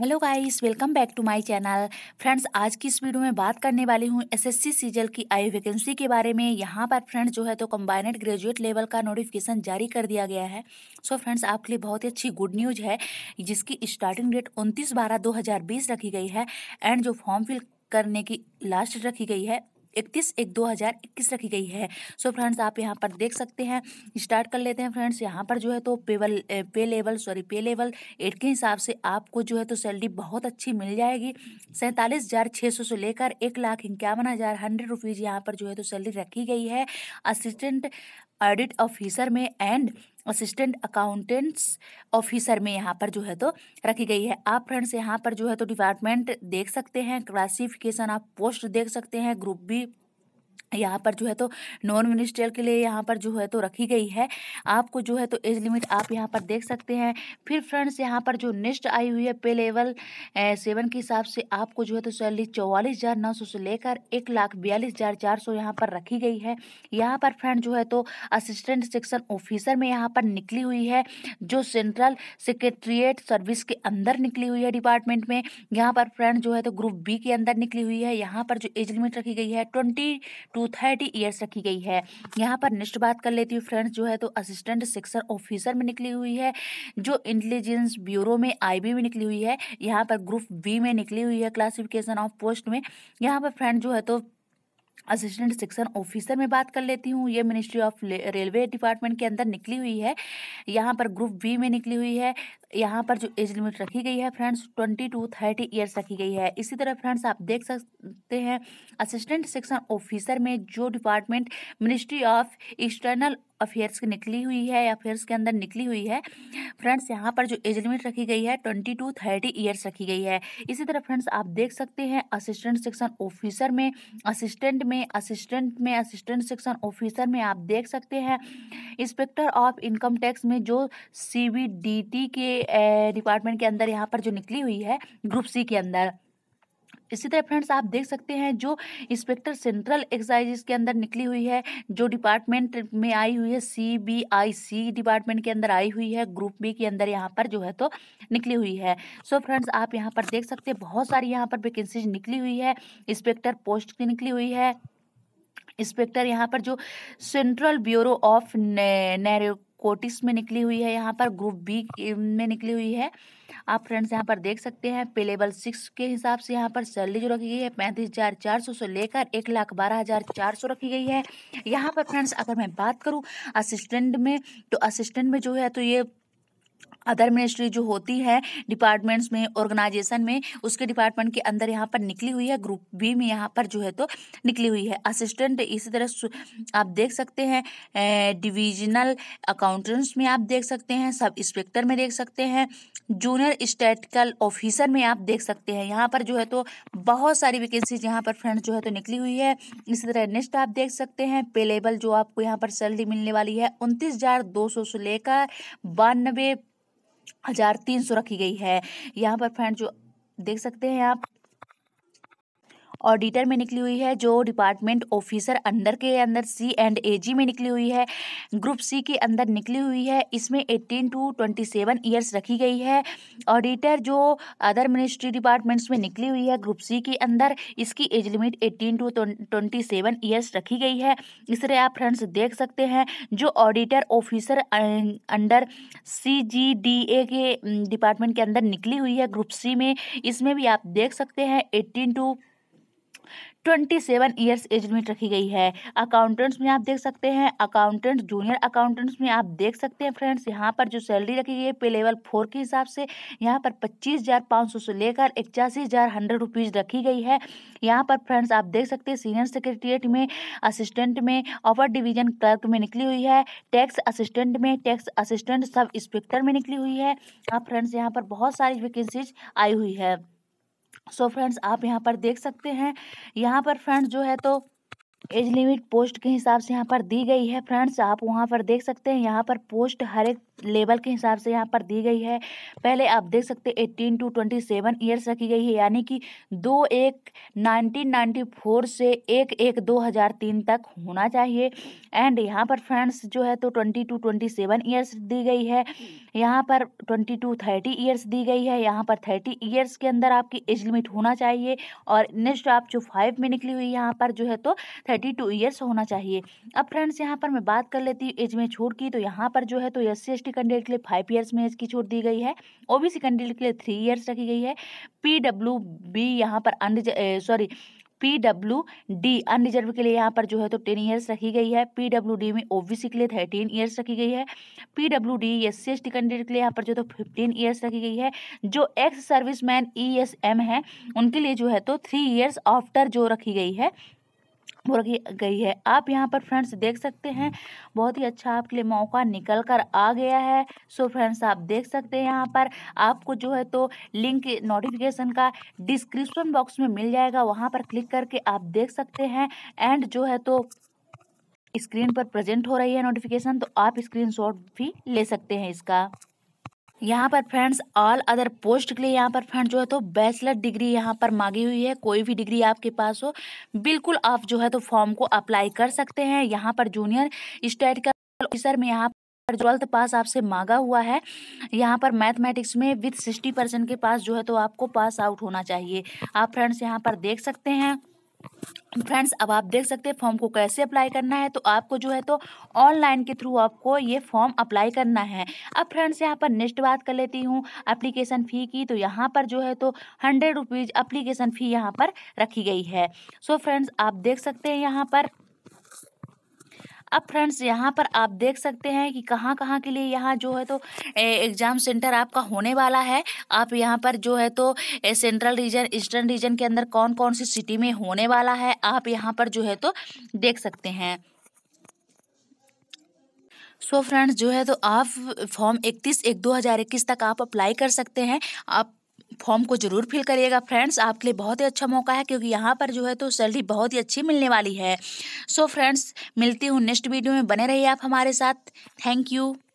Hello guys welcome back to my channel friends आज की इस वीडियो में बात करने वाली हूँ एसएससी सीजल की आई वैकेंसी के बारे में यहाँ पर फ्रेंड्स जो है तो कम्बाइनेड ग्रेजुएट लेवल का नोटिफिकेशन जारी कर दिया गया है सो so, फ्रेंड्स आपके लिए बहुत ही अच्छी गुड न्यूज़ है जिसकी स्टार्टिंग डेट उनतीस बारह दो रखी गई है एंड जो फॉर्म फिल करने की लास्ट रखी गई है इकतीस एक दो हज़ार इक्कीस रखी गई है सो so फ्रेंड्स आप यहाँ पर देख सकते हैं स्टार्ट कर लेते हैं फ्रेंड्स यहाँ पर जो है तो पेवल pay level sorry pay level eight के हिसाब से आपको जो है तो सैलरी बहुत अच्छी मिल जाएगी सैंतालीस हज़ार छः सौ से लेकर एक लाख इक्यावन हज़ार हंड्रेड रुपीज़ यहाँ पर जो है तो सैलरी रखी गई है असिस्टेंट ऑडिट ऑफिसर में एंड असिस्टेंट अकाउंटेंट्स ऑफिसर में यहाँ पर जो है तो रखी गई है आप फ्रेंड्स यहाँ पर जो है तो डिपार्टमेंट देख सकते हैं क्लासिफिकेशन आप पोस्ट देख सकते हैं ग्रुप बी यहाँ पर जो है तो नॉन मिनिस्ट्रियल के लिए यहाँ पर जो है तो रखी गई है आपको जो है तो एज लिमिट आप यहाँ पर देख सकते हैं फिर फ्रेंड्स यहाँ पर जो नेक्स्ट आई हुई है पे लेवल सेवन के हिसाब से आपको जो है तो सैलरी चौवालीस हज़ार नौ सौ से लेकर एक लाख बयालीस हज़ार चार सौ यहाँ पर रखी गई है यहाँ पर फ्रेंड जो है तो असिस्टेंट सेक्शन ऑफिसर में यहाँ पर निकली हुई है जो सेंट्रल सेक्रेटरीट सर्विस के अंदर निकली हुई है डिपार्टमेंट में यहाँ पर फ्रेंड जो है तो ग्रुप बी के अंदर निकली हुई है यहाँ पर जो एज लिमिट रखी गई है ट्वेंटी टू थर्टी ईयर्स रखी गई है यहाँ पर नेक्स्ट बात कर लेती हूँ फ्रेंड्स जो है तो असिस्टेंट सेक्शन ऑफिसर में निकली हुई है जो इंटेलिजेंस ब्यूरो में आई में निकली हुई है यहाँ पर ग्रुप बी में निकली हुई है क्लासिफिकेशन ऑफ पोस्ट में यहाँ पर फ्रेंड जो है तो असिस्टेंट सेक्शन ऑफिसर में बात कर लेती हूँ ये मिनिस्ट्री ऑफ रेलवे डिपार्टमेंट के अंदर निकली हुई है यहाँ पर ग्रुप बी में निकली हुई है यहाँ पर जो एज लिमिट रखी गई है friends twenty two thirty years रखी गई है इसी तरह फ्रेंड्स आप देख सकते हैं असिस्टेंट सेक्शन ऑफिसर में जो department ministry of external affairs की निकली हुई है या अफेयर्स के अंदर निकली हुई है फ्रेंड्स यहाँ पर जो एज लिमिट रखी गई है ट्वेंटी टू थर्टी ईयर्स रखी गई है इसी तरह फ्रेंड्स आप देख सकते हैं असिस्टेंट सेक्शन ऑफिसर में असिस्टेंट में असिस्टेंट में असिस्टेंट सेक्शन ऑफिसर में आप देख सकते हैं इंस्पेक्टर ऑफ इनकम टैक्स में जो सी के डिपार्टमेंट eh, के अंदर यहाँ पर जो निकली हुई है ग्रुप सी के अंदर इसी तरह फ्रेंड्स आप देख सकते हैं जो इंस्पेक्टर सेंट्रल एक्साइज के अंदर निकली हुई है जो डिपार्टमेंट में आई हुई है C B I C department के अंदर आई हुई है ग्रुप बी के अंदर यहाँ पर जो है तो निकली हुई है सो so फ्रेंड्स आप यहाँ पर देख सकते हैं बहुत सारी यहाँ पर वैकेंसीज निकली हुई है इंस्पेक्टर पोस्ट की निकली हुई है इंस्पेक्टर यहाँ पर जो central bureau of narcotics में निकली हुई है यहाँ पर ग्रुप बी में निकली हुई है आप फ्रेंड्स यहाँ पर देख सकते हैं पे लेवल सिक्स के हिसाब से यहाँ पर सैलरी जो रखी गई है पैंतीस हज़ार चार सौ से लेकर एक लाख बारह हज़ार चार सौ रखी गई है यहाँ पर फ्रेंड्स अगर मैं बात करूँ असिस्टेंट में तो असिस्टेंट में जो है तो ये अदर मिनिस्ट्री जो होती है डिपार्टमेंट्स में ऑर्गेनाइजेशन में उसके डिपार्टमेंट के अंदर यहाँ पर निकली हुई है ग्रुप बी में यहाँ पर जो है तो निकली हुई है असिस्टेंट इसी तरह आप देख सकते हैं डिविजनल अकाउंटेंट्स में आप देख सकते हैं सब इंस्पेक्टर में देख सकते हैं जूनियर स्टेटिकल ऑफिसर में आप देख सकते हैं यहाँ पर जो है तो बहुत सारी वैकेंसीज यहाँ पर फ्रेंड जो है तो निकली हुई है इसी तरह नेक्स्ट आप देख सकते हैं पे लेवल जो आपको यहाँ पर सैलरी मिलने वाली है उनतीस हज़ार दो सौ से लेकर बानवे हजार तीन सौ रखी गई है यहाँ पर फ्रेंड जो देख सकते हैं आप ऑडिटर में निकली हुई है जो डिपार्टमेंट ऑफिसर अंडर के अंदर सी एंड ए जी में निकली हुई है ग्रुप सी के अंदर निकली हुई है इसमें eighteen to twenty seven years रखी गई है ऑडिटर जो अदर मिनिस्ट्री डिपार्टमेंट्स में निकली हुई है ग्रुप सी के अंदर इसकी age limit eighteen to twenty seven years रखी गई है इसलिए आप फ्रेंड्स देख सकते हैं जो auditor officer under C G D A के डिपार्टमेंट के अंदर निकली हुई है ग्रुप सी में इसमें भी आप देख सकते हैं eighteen to twenty seven years age limit रखी गई है अकाउंटेंट्स में आप देख सकते हैं अकाउंटेंट्स जूनियर अकाउंटेंट्स में आप देख सकते हैं फ्रेंड्स यहाँ पर जो सैलरी रखी गई है पे लेवल फोर के हिसाब से यहाँ पर पच्चीस हज़ार पाँच सौ से लेकर इक्यासी हज़ार हंड्रेड रुपीज़ रखी गई है यहाँ पर फ्रेंड्स आप देख सकते हैं सीनियर सेक्रेटरीट में असिस्टेंट में अपर डिवीजन क्लर्क में निकली हुई है टैक्स असिस्टेंट में टैक्स असिस्टेंट सब इंस्पेक्टर में निकली हुई है आप हाँ फ्रेंड्स यहाँ पर बहुत सारी वैकेंसीज आई हुई है सो so फ्रेंड्स आप यहां पर देख सकते हैं यहाँ पर फ्रेंड्स जो है तो एज लिमिट पोस्ट के हिसाब से यहाँ पर दी गई है फ्रेंड्स आप वहाँ पर देख सकते हैं यहाँ पर पोस्ट हर एक लेवल के हिसाब से यहाँ पर दी गई है पहले आप देख सकते हैं eighteen to twenty seven years रखी गई है यानी कि दो एक नाइनटीन नाइन्टी फोर से एक एक दो हज़ार तीन तक होना चाहिए एंड यहाँ पर फ्रेंड्स जो है तो twenty two twenty seven years दी गई है यहाँ पर ट्वेंटी टू थर्टी ईयर्स दी गई है यहाँ पर थर्टी ईयर्स के अंदर आपकी एज लिमिट होना चाहिए और नेक्स्ट आप जो फाइव में निकली हुई यहाँ पर जो है तो थर्टी टू ईयर्स होना चाहिए अब फ्रेंड्स यहाँ पर मैं बात कर लेती हूँ एज में छूट की तो यहाँ पर जो है तो S C S T candidate के लिए फाइव ईयर्स में एज की छूट दी गई है ओ बी सी कैंडिडेट के लिए थ्री ईयर्स रखी गई है पी डब्ल्यू बी यहाँ पर अन sorry P W D unreserved के लिए यहाँ पर जो है तो टेन ईयर्स रखी गई है पी डब्ल्यू डी में सी के लिए थर्टीन ईयर्स रखी गई है P W D S C S T candidate के लिए यहाँ पर जो है तो फिफ्टीन ईयर्स रखी गई है जो ex serviceman E S M है उनके लिए जो है तो थ्री ईयर्स आफ्टर जो रखी गई है रखी गई है आप यहाँ पर फ्रेंड्स देख सकते हैं हम्म। बहुत ही अच्छा आपके लिए मौका निकल कर आ गया है सो फ्रेंड्स आप देख सकते हैं यहाँ पर आपको जो है तो लिंक नोटिफिकेशन का डिस्क्रिप्शन बॉक्स में मिल जाएगा वहाँ पर क्लिक करके आप देख सकते हैं एंड जो है तो स्क्रीन पर प्रेजेंट हो रही है नोटिफिकेशन तो आप स्क्रीनशॉट भी ले सकते हैं इसका यहाँ पर फ्रेंड्स ऑल अदर पोस्ट के लिए यहाँ पर फ्रेंड जो है तो बैचलर डिग्री यहाँ पर मांगी हुई है कोई भी डिग्री आपके पास हो बिल्कुल आप जो है तो फॉर्म को अप्लाई कर सकते हैं यहाँ पर जूनियर स्टेट का ऑफिसर में यहाँ ट्वेल्थ पास आपसे मांगा हुआ है यहाँ पर मैथमेटिक्स में विथ सिक्सटी परसेंट के पास जो है तो आपको पास आउट होना चाहिए आप फ्रेंड्स यहाँ पर देख सकते हैं फ्रेंड्स अब आप देख सकते हैं फॉर्म को कैसे अप्लाई करना है तो आपको जो है तो ऑनलाइन के थ्रू आपको ये फॉर्म अप्लाई करना है अब फ्रेंड्स यहाँ पर नेक्स्ट बात कर लेती हूँ एप्लीकेशन फ़ी की तो यहाँ पर जो है तो हंड्रेड रुपीज़ अप्लीकेशन फ़ी यहाँ पर रखी गई है सो so फ्रेंड्स आप देख सकते हैं यहाँ पर अब फ्रेंड्स यहाँ पर आप देख सकते हैं कि कहाँ कहाँ के लिए यहाँ जो है तो एग्ज़ाम सेंटर आपका होने वाला है आप यहाँ पर जो है तो सेंट्रल रीजन ईस्टर्न रीजन के अंदर कौन कौन सी सिटी में होने वाला है आप यहाँ पर जो है तो देख सकते हैं सो so फ्रेंड्स जो है तो आप फॉर्म 31 एक 2021 तक आप अप्लाई कर सकते हैं आप फॉर्म को जरूर फिल करिएगा फ्रेंड्स आपके लिए बहुत ही अच्छा मौका है क्योंकि यहाँ पर जो है तो सैलरी बहुत ही अच्छी मिलने वाली है सो so फ्रेंड्स मिलती हूँ नेक्स्ट वीडियो में बने रहिए आप हमारे साथ थैंक यू